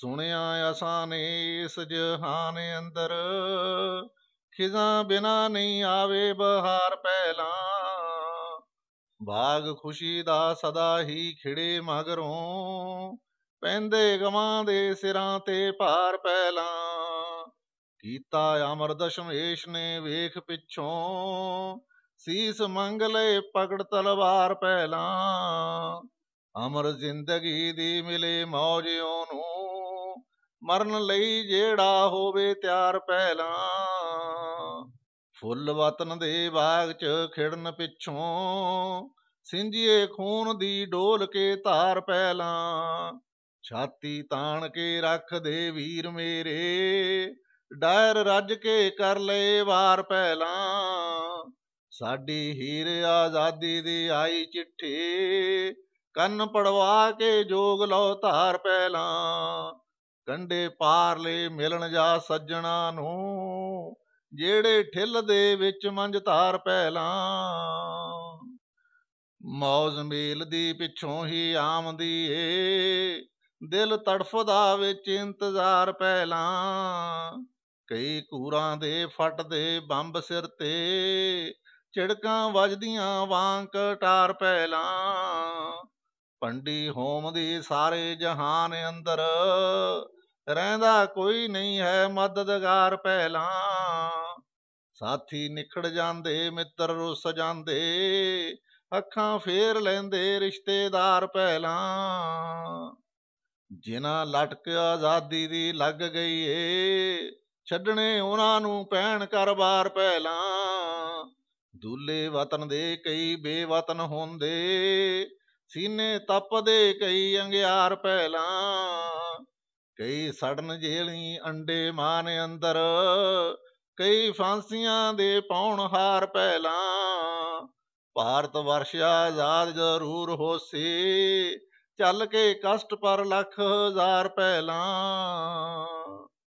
ਸੁਣਿਆ ਆਸਾਨੇ ਇਸ ਜਹਾਨ ਅੰਦਰ ਖਿਜ਼ਾ ਬਿਨਾ ਨਹੀਂ ਆਵੇ ਬਹਾਰ ਪਹਿਲਾ ਬਾਗ ਖੁਸ਼ੀ ਦਾ ਸਦਾ ਹੀ ਖਿੜੇ ਮਗਰੋਂ ਪੈਂਦੇ ਗਮਾਂ ਦੇ ਸਿਰਾਂ ਤੇ ਭਾਰ ਪਹਿਲਾ ਕੀਤਾ ਅਮਰ ਦਸ਼ਮੇਸ਼ ਨੇ ਵੇਖ ਪਿੱਛੋਂ ਸੀਸ ਮੰਗ ਲਏ ਪਕੜ ਤਲਵਾਰ ਪਹਿਲਾ ਅਮਰ ਜ਼ਿੰਦਗੀ ਦੀ ਮਿਲੇ ਮੌਜਿਓ ਨੂੰ ਮਰਨ ਲਈ ਜਿਹੜਾ ਹੋਵੇ ਤਿਆਰ ਪਹਿਲਾਂ ਫੁੱਲ ਵਤਨ ਦੇ ਬਾਗ ਚ ਖਿੜਨ ਪਿੱਛੋਂ ਸਿੰਜੀਏ ਖੂਨ ਦੀ ਡੋਲ ਕੇ ਧਾਰ ਪਹਿਲਾਂ ਛਾਤੀ ਤਾਣ ਕੇ ਰੱਖ ਦੇ ਵੀਰ ਮੇਰੇ ਡਾਇਰ ਰੱਜ ਕੇ ਕਰ ਲਏ ਵਾਰ ਪਹਿਲਾਂ ਸਾਡੀ ਹੀਰ ਆਜ਼ਾਦੀ ਦੀ ਆਈ ਚਿੱਠੀ ਕੰਨ ਪੜਵਾ ਕੇ ਜੋਗ ਲਓ ਧਾਰ ਪਹਿਲਾਂ ਕੰਡੇ ਪਾਰਲੇ ਮਿਲਣ ਜਾ ਸੱਜਣਾ ਨੂੰ ਜਿਹੜੇ ਠਿੱਲ ਦੇ ਵਿੱਚ ਮੰਜ ਧਾਰ ਪਹਿਲਾਂ ਮੌਜ ਮੇਲ ਦੀ ਪਿੱਛੋਂ ਹੀ ਆਮਦੀ ਏ ਦਿਲ ਤੜਫਦਾ ਵਿੱਚ ਇੰਤਜ਼ਾਰ ਪਹਿਲਾਂ ਕਈ ਕੂਰਾਂ ਦੇ ਫਟਦੇ ਬੰਬ ਸਿਰ ਤੇ ਝਿੜਕਾਂ ਵੱਜਦੀਆਂ ਵਾਂਕ ਟਾਰ ਪਹਿਲਾਂ ਪੰਡੀ ਹੋਮ ਦੀ ਸਾਰੇ ਜਹਾਨ ਅੰਦਰ ਰਹਿੰਦਾ ਕੋਈ ਨਹੀਂ ਹੈ ਮਦਦਗਾਰ ਪਹਿਲਾਂ ਸਾਥੀ ਨਿਖੜ ਜਾਂਦੇ ਮਿੱਤਰ ਰੁੱਸ ਜਾਂਦੇ ਅੱਖਾਂ ਫੇਰ ਲੈਂਦੇ ਰਿਸ਼ਤੇਦਾਰ ਪਹਿਲਾਂ ਜਿਨ੍ਹਾਂ ਲਟਕ ਆਜ਼ਾਦੀ ਦੀ ਲੱਗ ਗਈ ਏ ਛੱਡਣੇ ਉਹਨਾਂ ਨੂੰ ਪੈਣ ਕਰਬਾਰ ਪਹਿਲਾਂ ਦੁੱਲੇ ਵਤਨ ਦੇ ਕਈ ਬੇਵਤਨ ਹੁੰਦੇ ਸੀਨੇ ਤਪਦੇ ਕਈ ਅੰਗਿਆਰ ਪਹਿਲਾਂ ਕਈ ਸੜਨ ਜੇਲੀ ਅੰਡੇ ਮਾਨ ਅੰਦਰ ਕਈ ਫਾਂਸੀਆਂ ਦੇ ਪੌਣ ਹਾਰ ਪਹਿਲਾਂ ਭਾਰਤ ਵਰਸ਼ ਆਜ਼ਾਦ ਜ਼ਰੂਰ ਹੋਸੀ ਚੱਲ ਕੇ ਕਸ਼ਟ ਪਰ ਲੱਖ ਹਜ਼ਾਰ ਪਹਿਲਾਂ